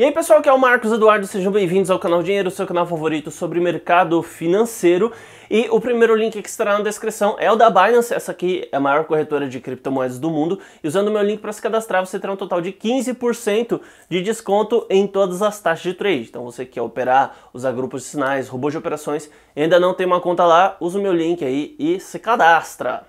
E aí pessoal, aqui é o Marcos Eduardo, sejam bem-vindos ao canal Dinheiro, seu canal favorito sobre mercado financeiro. E o primeiro link que estará na descrição é o da Binance, essa aqui é a maior corretora de criptomoedas do mundo. E usando o meu link para se cadastrar, você terá um total de 15% de desconto em todas as taxas de trade. Então você quer operar, usar grupos de sinais, robôs de operações, ainda não tem uma conta lá, usa o meu link aí e se cadastra.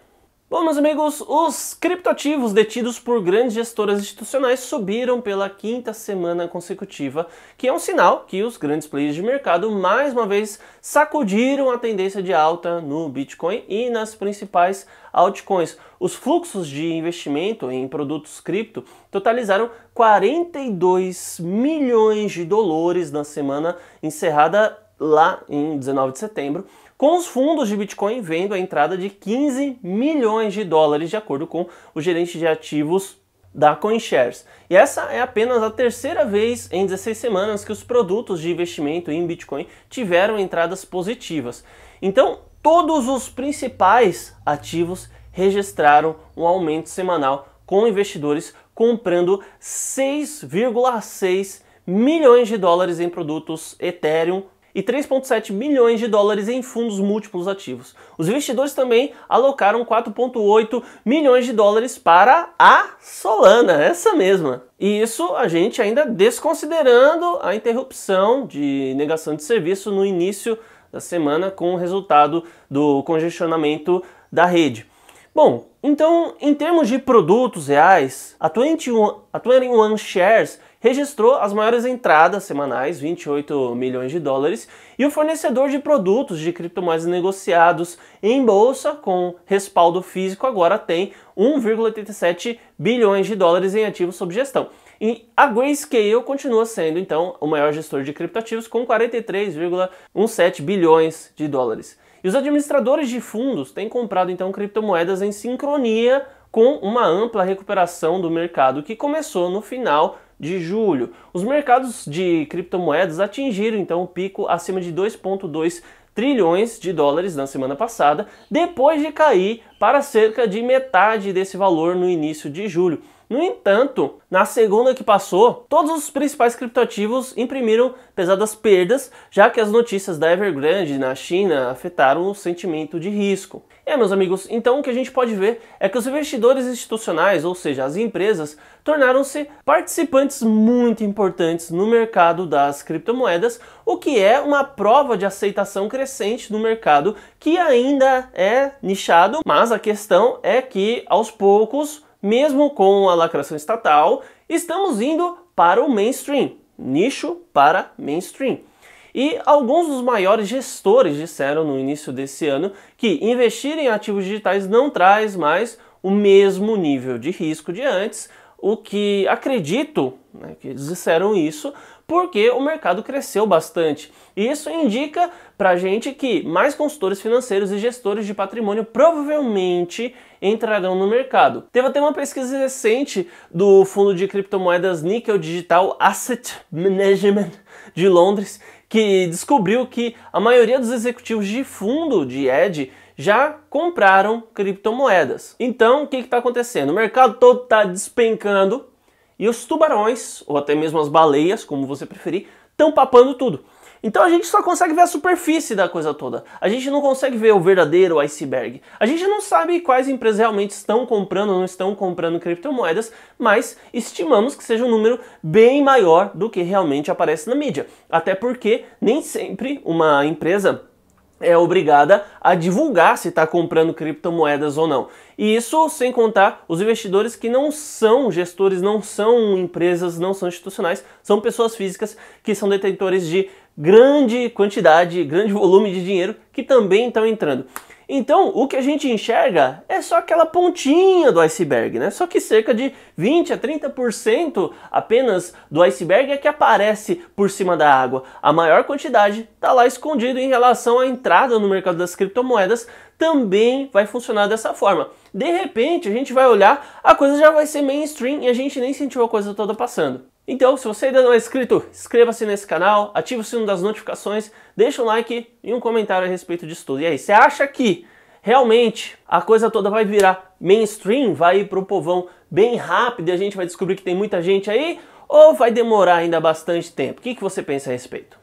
Bom, meus amigos, os criptoativos detidos por grandes gestoras institucionais subiram pela quinta semana consecutiva, que é um sinal que os grandes players de mercado mais uma vez sacudiram a tendência de alta no Bitcoin e nas principais altcoins. Os fluxos de investimento em produtos cripto totalizaram 42 milhões de dólares na semana encerrada lá em 19 de setembro, com os fundos de Bitcoin vendo a entrada de 15 milhões de dólares, de acordo com o gerente de ativos da CoinShares. E essa é apenas a terceira vez em 16 semanas que os produtos de investimento em Bitcoin tiveram entradas positivas. Então, todos os principais ativos registraram um aumento semanal com investidores comprando 6,6 milhões de dólares em produtos Ethereum, e 3,7 milhões de dólares em fundos múltiplos ativos. Os investidores também alocaram 4,8 milhões de dólares para a Solana, essa mesma. E isso a gente ainda desconsiderando a interrupção de negação de serviço no início da semana com o resultado do congestionamento da rede. Bom, então em termos de produtos reais, a 21, a 21 Shares registrou as maiores entradas semanais, 28 milhões de dólares, e o fornecedor de produtos de criptomoedas negociados em bolsa com respaldo físico agora tem 1,87 bilhões de dólares em ativos sob gestão. E a Grayscale continua sendo então o maior gestor de criptoativos com 43,17 bilhões de dólares. E os administradores de fundos têm comprado então criptomoedas em sincronia com uma ampla recuperação do mercado que começou no final de julho. Os mercados de criptomoedas atingiram então o pico acima de 2,2 trilhões de dólares na semana passada, depois de cair para cerca de metade desse valor no início de julho. No entanto, na segunda que passou, todos os principais criptoativos imprimiram pesadas perdas, já que as notícias da Evergrande na China afetaram o sentimento de risco. É, meus amigos, então o que a gente pode ver é que os investidores institucionais, ou seja, as empresas, tornaram-se participantes muito importantes no mercado das criptomoedas, o que é uma prova de aceitação crescente do mercado que ainda é nichado, mas a questão é que, aos poucos, mesmo com a lacração estatal, estamos indo para o mainstream, nicho para mainstream. E alguns dos maiores gestores disseram no início desse ano que investir em ativos digitais não traz mais o mesmo nível de risco de antes, o que acredito né, que eles disseram isso, porque o mercado cresceu bastante. E isso indica para gente que mais consultores financeiros e gestores de patrimônio provavelmente entrarão no mercado. Teve até uma pesquisa recente do fundo de criptomoedas Nickel Digital Asset Management de Londres que descobriu que a maioria dos executivos de fundo de Ed já compraram criptomoedas. Então, o que está acontecendo? O mercado todo está despencando e os tubarões, ou até mesmo as baleias, como você preferir, estão papando tudo. Então a gente só consegue ver a superfície da coisa toda. A gente não consegue ver o verdadeiro iceberg. A gente não sabe quais empresas realmente estão comprando ou não estão comprando criptomoedas, mas estimamos que seja um número bem maior do que realmente aparece na mídia. Até porque nem sempre uma empresa é obrigada a divulgar se está comprando criptomoedas ou não. E isso sem contar os investidores que não são gestores, não são empresas, não são institucionais, são pessoas físicas que são detentores de grande quantidade, grande volume de dinheiro que também estão entrando. Então, o que a gente enxerga é só aquela pontinha do iceberg, né? Só que cerca de 20 a 30% apenas do iceberg é que aparece por cima da água. A maior quantidade está lá escondido em relação à entrada no mercado das criptomoedas, também vai funcionar dessa forma. De repente, a gente vai olhar, a coisa já vai ser mainstream e a gente nem sentiu a coisa toda passando. Então, se você ainda não é inscrito, inscreva-se nesse canal, ative o sino das notificações, deixa um like e um comentário a respeito disso tudo. E aí, você acha que realmente a coisa toda vai virar mainstream, vai ir pro povão bem rápido e a gente vai descobrir que tem muita gente aí? Ou vai demorar ainda bastante tempo? O que, que você pensa a respeito?